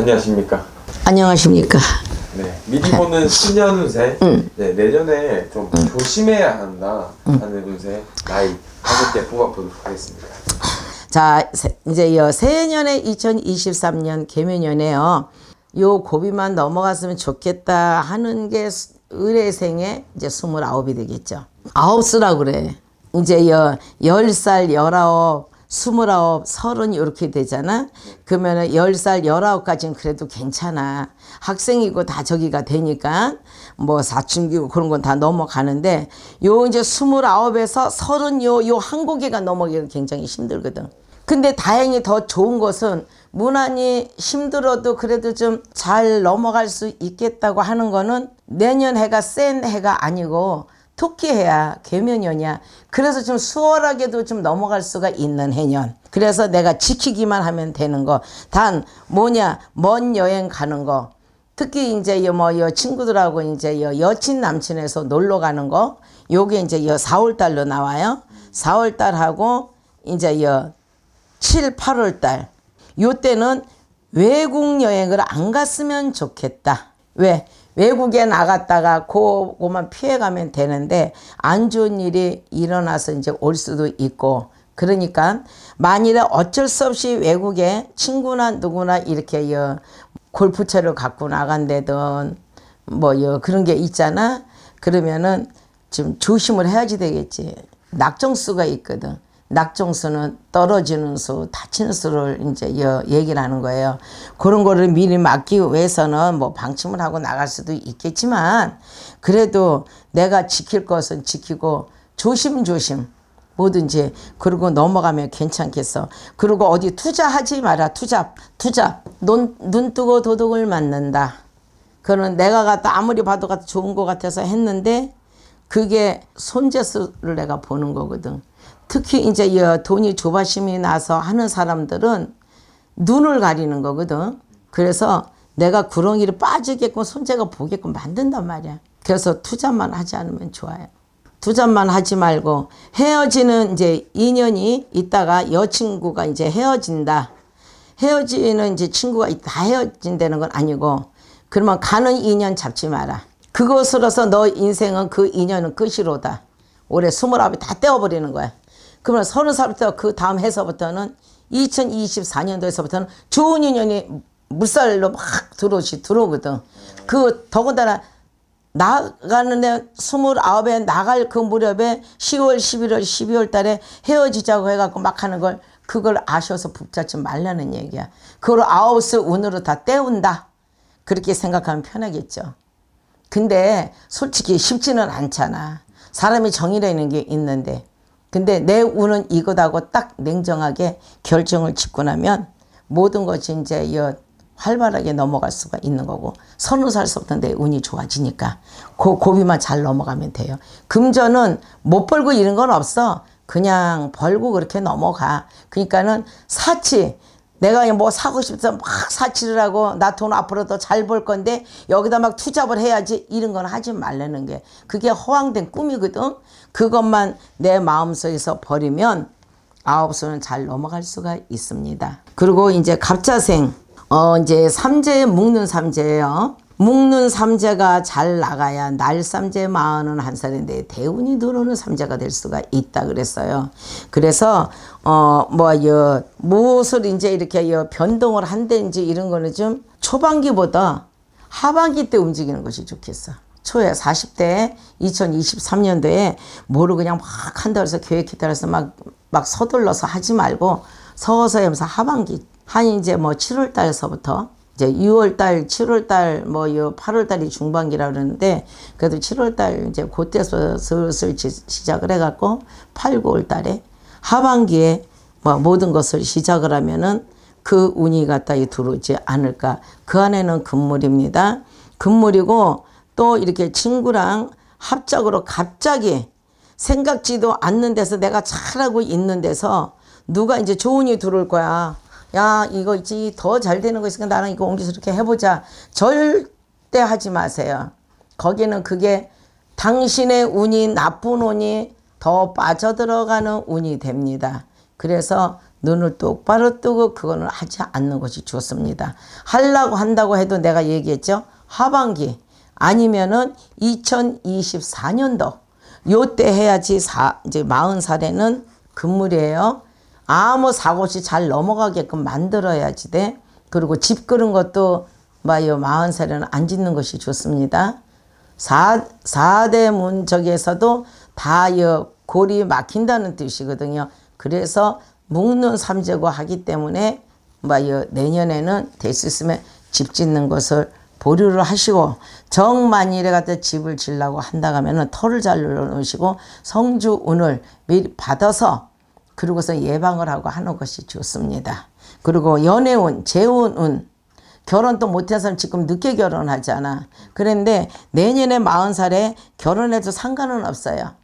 안녕하십니까. 안녕하십니까. 네, 미디보는 신년 운세. 음. 네, 내년에 좀 음. 조심해야 한다 하는 운세 나이 다섯 개 뽑아보도록 하겠습니다. 자, 이제 요 새해년에 2023년 개묘년에요. 요 고비만 넘어갔으면 좋겠다 하는 게 의뢰생의 이제 29이 되겠죠. 아홉 수라고 그래. 이제 여, 10살, 1 스물아홉, 서른 이렇게 되잖아. 그러면은 열 살, 열아홉까지는 그래도 괜찮아. 학생이고 다 저기가 되니까 뭐 사춘기고 그런 건 다 넘어가는데 요 이제 스물아홉에서 서른 요 요한 고개가 넘어가기가 굉장히 힘들거든. 근데 다행히 더 좋은 것은 무난히 힘들어도 그래도 좀 잘 넘어갈 수 있겠다고 하는 거는 내년 해가 센 해가 아니고 토끼해야 개면연이야. 그래서 좀 수월하게도 좀 넘어갈 수가 있는 해년. 그래서 내가 지키기만 하면 되는 거. 단 뭐냐 먼 여행 가는 거. 특히 이제 뭐여 친구들하고 이제 여 여친 남친에서 놀러 가는 거. 요게 이제 여 4월 달로 나와요. 4월 달하고 이제 여 7, 8월 달. 요때는 외국 여행을 안 갔으면 좋겠다. 왜? 외국에 나갔다가 그거만 피해가면 되는데 안 좋은 일이 일어나서 이제 올 수도 있고 그러니까 만일에 어쩔 수 없이 외국에 친구나 누구나 이렇게 여 골프채를 갖고 나간다든 뭐여 그런 게 있잖아 그러면은 지금 조심을 해야지 되겠지 낙정수가 있거든 낙종수는 떨어지는 수, 다친 수를 이제 여, 얘기를 하는 거예요. 그런 거를 미리 막기 위해서는 뭐 방침을 하고 나갈 수도 있겠지만 그래도 내가 지킬 것은 지키고 조심조심 뭐든지 그리고 넘어가면 괜찮겠어. 그리고 어디 투자하지 마라. 투자, 투자. 눈, 눈 뜨고 도둑을 맞는다. 그는 내가 갖다 아무리 봐도 갖다 좋은 것 같아서 했는데 그게 손재수를 내가 보는 거거든. 특히 이제 돈이 조바심이 나서 하는 사람들은 눈을 가리는 거거든. 그래서 내가 구렁이를 빠지게끔 손재가 보게끔 만든단 말이야. 그래서 투자만 하지 않으면 좋아요. 투자만 하지 말고 헤어지는 이제 인연이 있다가 여친구가 이제 헤어진다. 헤어지는 이제 친구가 다 헤어진다는 건 아니고 그러면 가는 인연 잡지 마라. 그것으로서 너 인생은 그 인연은 끝이로다. 올해 스물아홉이 다 떼어버리는 거야. 그러면 서른 살부터 그 다음 해서부터는 2024년도에서부터는 좋은 인연이 물살로 막들어오지 들어오거든. 그 더군다나 나가는데 스물아홉에 나갈 그 무렵에 10월, 11월, 12월 달에 헤어지자고 해갖고 막 하는 걸 그걸 아셔서 붙잡지 말라는 얘기야. 그걸 아홉스 운으로 다 때운다. 그렇게 생각하면 편하겠죠. 근데 솔직히 쉽지는 않잖아. 사람이 정이라는 게 있는데 근데 내 운은 이거다고 딱 냉정하게 결정을 짓고 나면 모든 것이 이제 이 활발하게 넘어갈 수가 있는 거고 서너 살서부터 내 운이 좋아지니까 그 고비만 잘 넘어가면 돼요. 금전은 못 벌고 이런 건 없어. 그냥 벌고 그렇게 넘어가. 그러니까는 사치 내가 뭐 사고 싶어서 막 사치를 하고 나 돈 앞으로 도잘벌 건데 여기다 막 투잡을 해야지 이런 건 하지 말라는 게 그게 허황된 꿈이거든 그것만 내 마음속에서 버리면 아홉 수는 잘 넘어갈 수가 있습니다 그리고 이제 갑자생 어 이제 삼재에 묶는 삼재예요 묶는 삼재가 잘 나가야 날삼재 마흔은 한 살인데 대운이 늘어오는 삼재가 될 수가 있다 그랬어요. 그래서 어 뭐 여 무엇을 이제 이렇게 여 변동을 한다든지 이런 거는 좀 초반기보다 하반기 때 움직이는 것이 좋겠어. 초에 40대 2023년도에 뭐를 그냥 막 한다 고해서 계획했다 그래서 막 막 서둘러서 하지 말고 서서히 하면서 하반기 한 이제 뭐 7월 달서부터 이제 6월달, 7월달, 뭐 8월달이 중반기라 그러는데 그래도 7월달 이제 그때서 슬슬 시작을 해갖고 8, 9월달에 하반기에 뭐 모든 것을 시작을 하면은 그 운이 갖다이 들어오지 않을까. 그 안에는 금물입니다. 금물이고 또 이렇게 친구랑 합작으로 갑자기 생각지도 않는 데서 내가 잘하고 있는 데서 누가 이제 좋은 이 들어올 거야. 야 이거 있지 더 잘 되는 거 있으니까 나는 이거 옮겨서 이렇게 해보자 절대 하지 마세요 거기는 그게 당신의 운이 나쁜 운이 더 빠져들어가는 운이 됩니다 그래서 눈을 똑바로 뜨고 그거는 하지 않는 것이 좋습니다 하려고 한다고 해도 내가 얘기했죠 하반기 아니면은 2024년도 요 때 해야지 사, 이제 40살에는 금물이에요. 아무 사고 없이 잘 넘어가게끔 만들어야지 돼. 그리고 집 그런 것도 마요 마흔 살에는 안 짓는 것이 좋습니다. 사, 사대문 적에서도 다여 골이 막힌다는 뜻이거든요. 그래서 묶는 삼재고 하기 때문에 마여 내년에는 될 수 있으면 집 짓는 것을 보류를 하시고 정만일에 갖다 집을 질려고 한다 하면은 털을 잘 눌러 놓으시고 성주운을 미리 받아서 그러고서 예방을 하고 하는 것이 좋습니다. 그리고 연애운, 재혼운, 결혼도 못해서 지금 늦게 결혼하잖아. 그런데 내년에 40살에 결혼해도 상관은 없어요.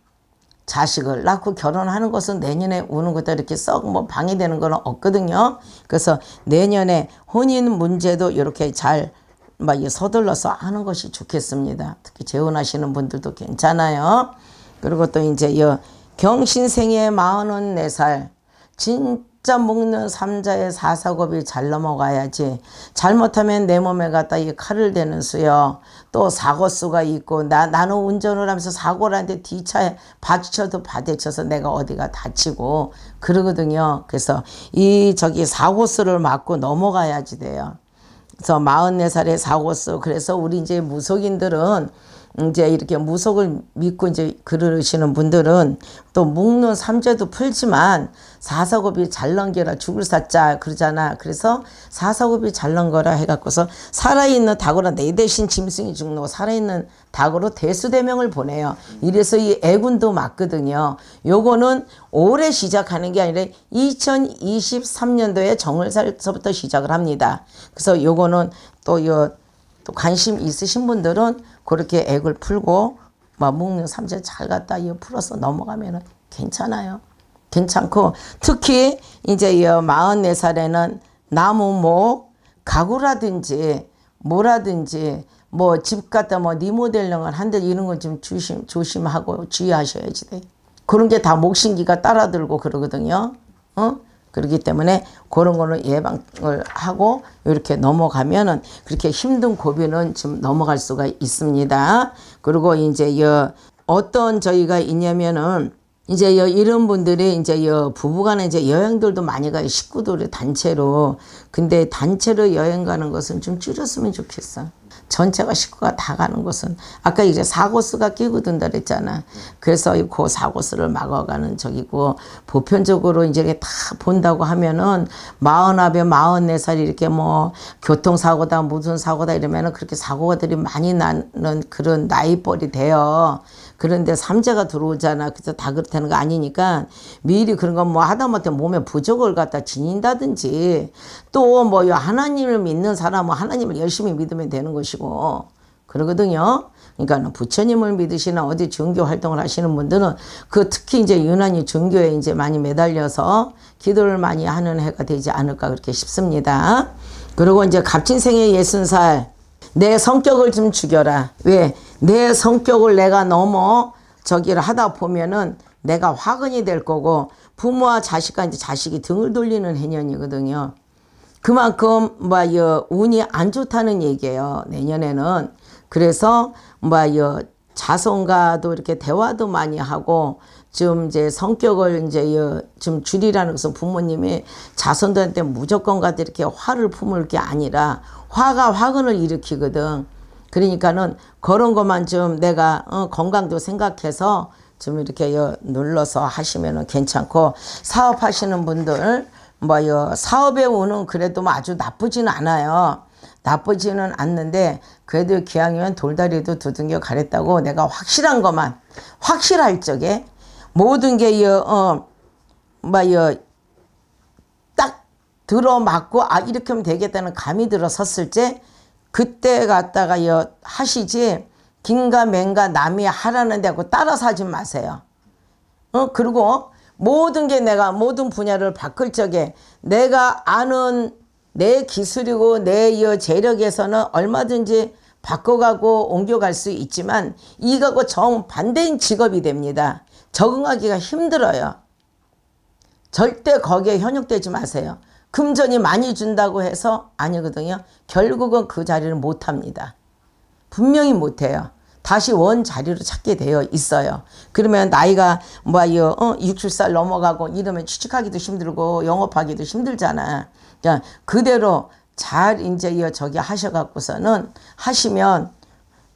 자식을 낳고 결혼하는 것은 내년에 우는 것도 이렇게 썩 뭐 방해되는 건 없거든요. 그래서 내년에 혼인 문제도 이렇게 잘 막 서둘러서 하는 것이 좋겠습니다. 특히 재혼하시는 분들도 괜찮아요. 그리고 또 이제 여 경신생의 4네살 진짜 먹는 삼자의 사사곱이 잘 넘어가야지 잘못하면 내 몸에 갖다 이 칼을 대는 수요 또 사고수가 있고 나, 나는 운전을 하면서 사고라는데 뒤차에 받쳐도 받쳐서 내가 어디가 다치고 그러거든요 그래서 이 저기 사고수를 맞고 넘어가야지 돼요 그래서 마흔 네살의 사고수 그래서 우리 이제 무속인들은 이제 이렇게 무속을 믿고 이제 그러시는 분들은 또 묵는 삼재도 풀지만 사사고비 잘 넘겨라 죽을 사자 그러잖아. 그래서 사사고비 잘 넘거라 해갖고서 살아있는 닭으로 내 대신 짐승이 죽는 거 살아있는 닭으로 대수대명을 보내요. 이래서 이 애군도 맞거든요. 요거는 올해 시작하는 게 아니라 2023년도에 정월살서부터 시작을 합니다. 그래서 요거는 또 요 또 관심 있으신 분들은 그렇게 액을 풀고 막 뭐 묵는 삼재 잘 갔다 이어 풀어서 넘어가면은 괜찮아요. 괜찮고 특히 이제 이 44살에는 나무 목 가구라든지 뭐라든지 뭐 집 갖다 뭐 리모델링을 한들 이런 건 좀 조심 조심하고 주의하셔야지 돼. 그런 게 다 목신기가 따라들고 그러거든요. 어? 그렇기 때문에 그런 거는 예방을 하고 이렇게 넘어가면은 그렇게 힘든 고비는 좀 넘어갈 수가 있습니다. 그리고 이제 여 어떤 저희가 있냐면은 이제 여 이런 분들이 이제 여 부부간에 이제 여행들도 많이 가요. 식구들이 단체로. 근데 단체로 여행 가는 것은 좀 줄였으면 좋겠어. 전체가 식구가 다 가는 것은 아까 이제 사고수가 끼고든다 그랬잖아. 그래서 그 사고수를 막아가는 적이고 보편적으로 이제 이렇게 다 본다고 하면은 마흔아에 마흔네 살 이렇게 뭐 교통사고다 무슨 사고다 이러면은 그렇게 사고들이 많이 나는 그런 나이벌이 돼요. 그런데 삼재가 들어오잖아. 그래서 다 그렇다는 거 아니니까 미리 그런 거 뭐 하다못해 몸에 부족을 갖다 지닌다든지 또뭐 하나님을 믿는 사람은 뭐 하나님을 열심히 믿으면 되는 것이고 그러거든요. 그러니까 부처님을 믿으시나 어디 종교 활동을 하시는 분들은 그 특히 이제 유난히 종교에 이제 많이 매달려서 기도를 많이 하는 해가 되지 않을까 그렇게 싶습니다. 그리고 이제 갑진생의 예순 살내 성격을 좀 죽여라. 왜? 내 성격을 내가 넘어 저기를 하다 보면은 내가 화근이 될 거고 부모와 자식한테 자식이 등을 돌리는 해년이거든요. 그만큼 뭐여 운이 안 좋다는 얘기예요. 내년에는 그래서 뭐여 자손과도 이렇게 대화도 많이 하고 좀 이제 성격을 이제 좀 줄이라는 것은 부모님이 자손들한테 무조건 가도 이렇게 화를 품을 게 아니라 화가 화근을 일으키거든. 그러니까는 그런 것만 좀 내가 어, 건강도 생각해서 좀 이렇게 여, 눌러서 하시면은 괜찮고 사업하시는 분들 뭐 여, 사업의 운은 그래도 뭐 아주 나쁘진 않아요. 나쁘지는 않는데 그래도 기왕이면 돌다리도 두둥겨 가랬다고 내가 확실한 것만 확실할 적에 모든 게요 어, 뭐요 딱 들어맞고 아 이렇게 하면 되겠다는 감이 들어섰을 때 그때 갔다가요 하시지 긴가 맹가 남이 하라는 데고 따라서 하지 마세요. 어 그리고 모든 게 내가 모든 분야를 바꿀 적에 내가 아는 내 기술이고 내 재력에서는 얼마든지 바꿔가고 옮겨갈 수 있지만 이거고 정반대인 직업이 됩니다. 적응하기가 힘들어요. 절대 거기에 현혹되지 마세요. 금전이 많이 준다고 해서 아니거든요. 결국은 그 자리를 못합니다. 분명히 못해요. 다시 원 자리로 찾게 되어 있어요. 그러면 나이가 뭐요 어, 60살 넘어가고 이러면 취직하기도 힘들고 영업하기도 힘들잖아. 그러니까 그대로 잘 이제 이 저기 하셔갖고서는 하시면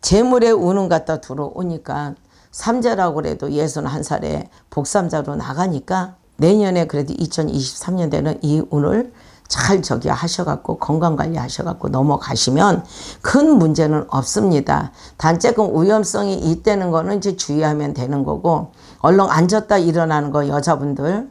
재물의 운운 갖다 들어오니까 삼자라고 그래도 예순 한살에 복삼자로 나가니까 내년에 그래도 2023년대는 이 운을 잘 저기 하셔갖고 건강관리 하셔갖고 넘어가시면 큰 문제는 없습니다. 단째금 위험성이 있다는 거는 이제 주의하면 되는 거고 얼른 앉았다 일어나는 거 여자분들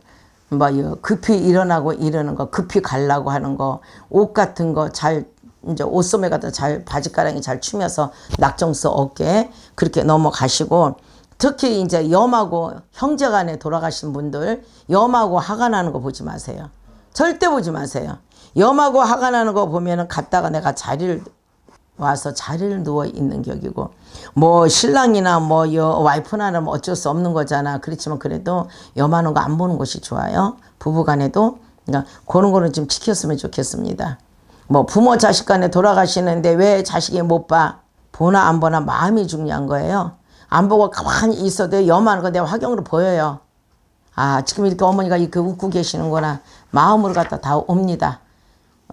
뭐 급히 일어나고 이러는 거 급히 갈라고 하는 거 옷 같은 거 잘 이제 옷소매 같은 잘 바지가랑이 잘 추면서 낙정수 어깨 그렇게 넘어가시고 특히 이제 염하고 형제 간에 돌아가신 분들 염하고 화가 나는 거 보지 마세요. 절대 보지 마세요. 염하고 화가 나는 거 보면은 갔다가 내가 자리를 와서 자리를 누워 있는 격이고 뭐 신랑이나 뭐 여, 와이프나 는 뭐 어쩔 수 없는 거잖아. 그렇지만 그래도 염하는 거 안 보는 것이 좋아요. 부부간에도 그러니까 그런 거는 좀 지켰으면 좋겠습니다. 뭐 부모 자식 간에 돌아가시는데 왜 자식이 못 봐? 보나 안 보나 마음이 중요한 거예요. 안 보고 가만히 있어도 염하는 거 내가 화경으로 보여요. 아 지금 이렇게 어머니가 이렇게 웃고 계시는구나. 마음으로 갖다 다 옵니다.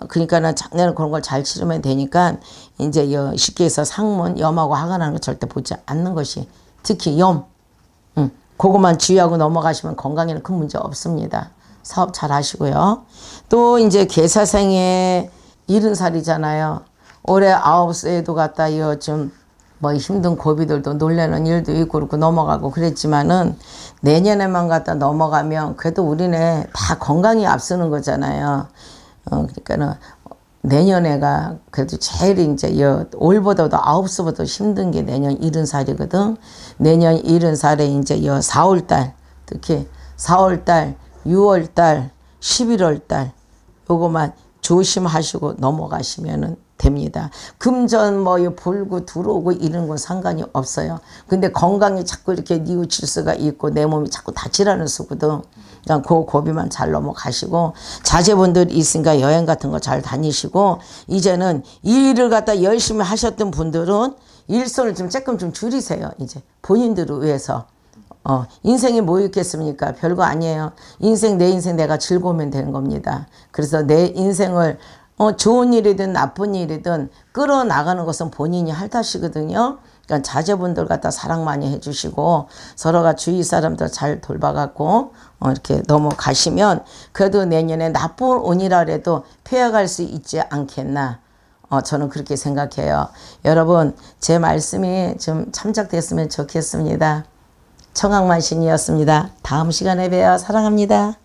그러니까는 작년에 그런 걸 잘 치르면 되니까 이제 쉽게 해서 상문, 염하고 화가 나는 거 절대 보지 않는 것이 특히 염, 음, 그거만 주의하고 넘어가시면 건강에는 큰 문제 없습니다. 사업 잘 하시고요. 또 이제 계사생의 70살이잖아요. 올해 9세에도 갔다 이어 좀뭐 힘든 고비들도 놀래는 일도 있고 그렇고 넘어가고 그랬지만은 내년에만 갖다 넘어가면 그래도 우리네 다 건강이 앞서는 거잖아요. 어, 그러니까는 내년에가 그래도 제일 이제 여, 올보다도 아홉 수보다 힘든 게 내년 일흔 살이거든. 내년 일흔 살에 이제 여사월달 특히 사월달유월달십일월달 요거만 조심하시고 넘어가시면은 됩니다. 금전 뭐 불구 들어오고 이런 건 상관이 없어요. 근데 건강이 자꾸 이렇게 뉘우칠 수가 있고 내 몸이 자꾸 다치라는 수거든. 그냥 그 고비만 잘 넘어가시고 자제분들 있으니까 여행 같은 거 잘 다니시고 이제는 일을 갖다 열심히 하셨던 분들은 일손을 좀 조금 좀 줄이세요. 이제 본인들을 위해서. 어, 인생이 뭐 있겠습니까? 별거 아니에요. 인생 내 인생 내가 즐거우면 되는 겁니다. 그래서 내 인생을 어, 좋은 일이든 나쁜 일이든 끌어나가는 것은 본인이 할 탓이거든요. 그러니까 자제분들 갖다 사랑 많이 해주시고 서로가 주위 사람들 잘 돌봐갖고 어, 이렇게 넘어가시면 그래도 내년에 나쁜 운이라래도 폐해갈 수 있지 않겠나. 어, 저는 그렇게 생각해요. 여러분 제 말씀이 좀 참작됐으면 좋겠습니다. 청학만신이었습니다. 다음 시간에 봬요. 사랑합니다.